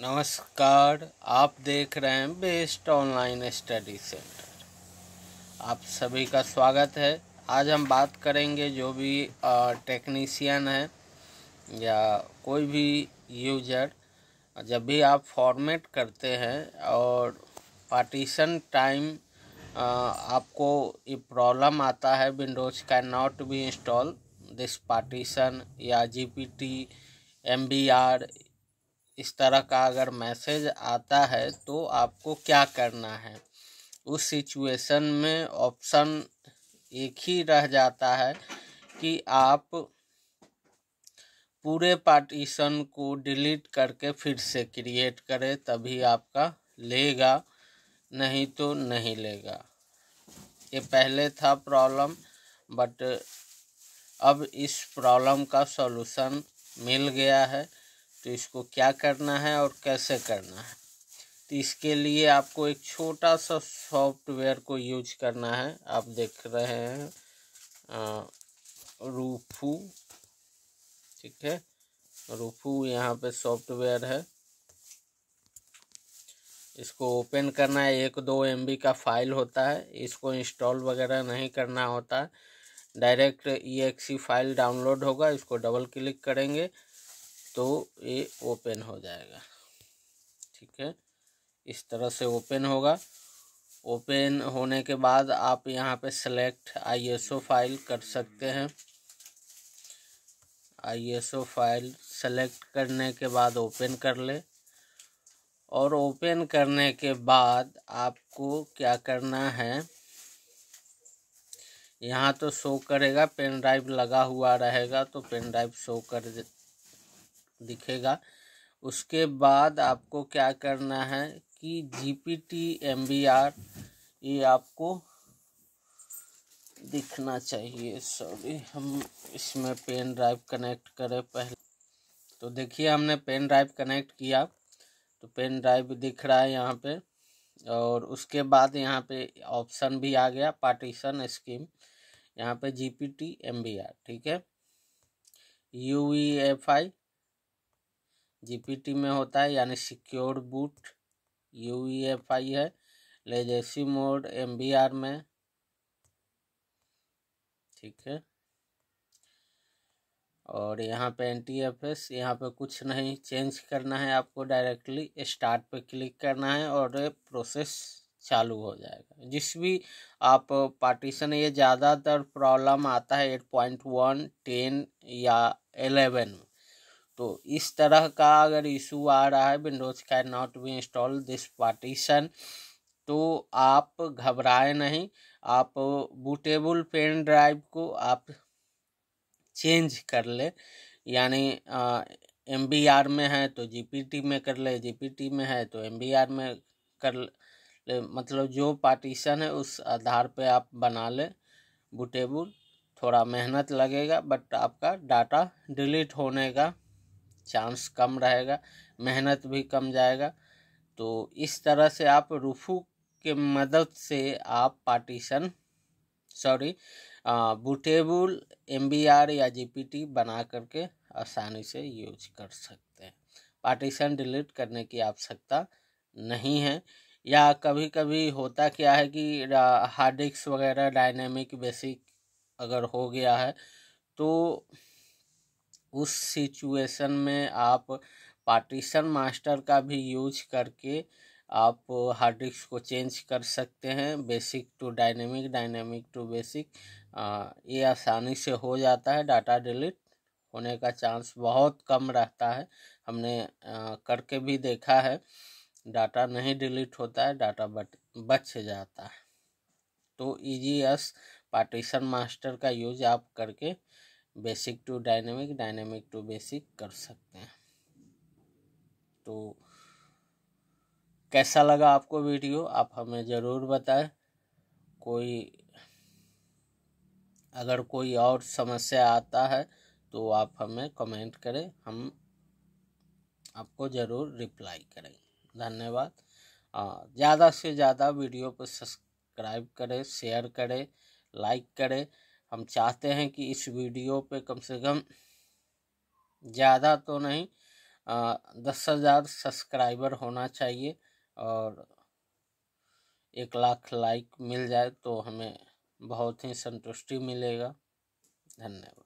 नमस्कार आप देख रहे हैं बेस्ट ऑनलाइन स्टडी सेंटर आप सभी का स्वागत है आज हम बात करेंगे जो भी टेक्नीशियन है या कोई भी यूजर जब भी आप फॉर्मेट करते हैं और पार्टीशन टाइम आपको ये प्रॉब्लम आता है विंडोज़ का not be install this partition या जीपीटी एमबीआर इस तरह का अगर मैसेज आता है तो आपको क्या करना है उस सिचुएशन में ऑप्शन एक ही रह जाता है कि आप पूरे पार्टीशन को डिलीट करके फिर से क्रिएट करें तभी आपका लेगा नहीं तो नहीं लेगा ये पहले था प्रॉब्लम बट अब इस प्रॉब्लम का सॉल्यूशन मिल गया है तो इसको क्या करना है और कैसे करना है तो इसके लिए आपको एक छोटा सा सॉफ्टवेयर को यूज करना है आप देख रहे हैं रूफू ठीक है रूफू यहाँ पे सॉफ्टवेयर है इसको ओपन करना है एक दो एम का फाइल होता है इसको इंस्टॉल वगैरह नहीं करना होता direct E e e file download होगा इसको डबल क्लिक करेंगे तो ये ओपन हो जाएगा ठीक है इस तरह से ओपन होगा ओपन होने के बाद आप यहाँ पे सेलेक्ट आईएसओ फाइल कर सकते हैं आईएसओ फाइल सेलेक्ट करने के बाद ओपन कर ले और ओपन करने के बाद आपको क्या करना है यहाँ तो शो करेगा पेन ड्राइव लगा हुआ रहेगा तो पेन ड्राइव शो कर दिखेगा उसके बाद आपको क्या करना है कि G P T M B R ये आपको दिखना चाहिए सॉरी हम इसमें पेन ड्राइव कनेक्ट करें पहले तो देखिए हमने पेन ड्राइव कनेक्ट किया तो पेन ड्राइव दिख रहा है यहाँ पे और उसके बाद यहाँ पे ऑप्शन भी आ गया पार्टीशन स्कीम यहाँ पे G P T M B R ठीक है U E F I GPT में होता है यानी सिक्योर बूट यूईएफआई है लेजेसी मोड एमबीआर में ठीक है और यहाँ पे एन टी एफ एस यहाँ पर कुछ नहीं चेंज करना है आपको डायरेक्टली स्टार्ट पे क्लिक करना है और प्रोसेस चालू हो जाएगा जिस भी आप पार्टीशन ये ज़्यादातर प्रॉब्लम आता है एट पॉइंट वन टेन या एलेवन में तो इस तरह का अगर इशू आ रहा है Windows can not be install this partition तो आप घबराए नहीं आप बूटेबल पेन ड्राइव को आप चेंज कर ले यानी एम बी आर में है तो जी पी टी में कर ले जी पी टी में है तो एम बी आर में कर ले मतलब जो पार्टीशन है उस आधार पे आप बना ले बूटेबल थोड़ा मेहनत लगेगा बट आपका डाटा डिलीट होने का चांस कम रहेगा मेहनत भी कम जाएगा तो इस तरह से आप रूफू के मदद से आप पार्टीशन सॉरी बूटेबल एम या जी बना करके आसानी से यूज कर सकते हैं पार्टीशन डिलीट करने की आवश्यकता नहीं है या कभी कभी होता क्या है कि हार्ड डिस्क वगैरह डायनेमिक बेसिक अगर हो गया है तो उस सिचुएशन में आप पार्टीशन मास्टर का भी यूज करके आप हार्ड डिस्क को चेंज कर सकते हैं basic to dynamic dynamic to basic ये आसानी से हो जाता है डाटा डिलीट होने का चांस बहुत कम रहता है हमने आ, करके भी देखा है डाटा नहीं डिलीट होता है डाटा बच बच जाता है तो EaseUS partition master का यूज आप करके basic to dynamic dynamic to basic कर सकते हैं तो कैसा लगा आपको वीडियो आप हमें ज़रूर बताएं कोई अगर कोई और समस्या आता है तो आप हमें कमेंट करें हम आपको ज़रूर रिप्लाई करेंगे धन्यवाद हाँ, ज़्यादा से ज़्यादा वीडियो को सब्सक्राइब करें शेयर करें लाइक करें हम चाहते हैं कि इस वीडियो पे कम से कम ज़्यादा तो नहीं आ, दस हज़ार सब्सक्राइबर होना चाहिए और एक लाख लाइक मिल जाए तो हमें बहुत ही संतुष्टि मिलेगा धन्यवाद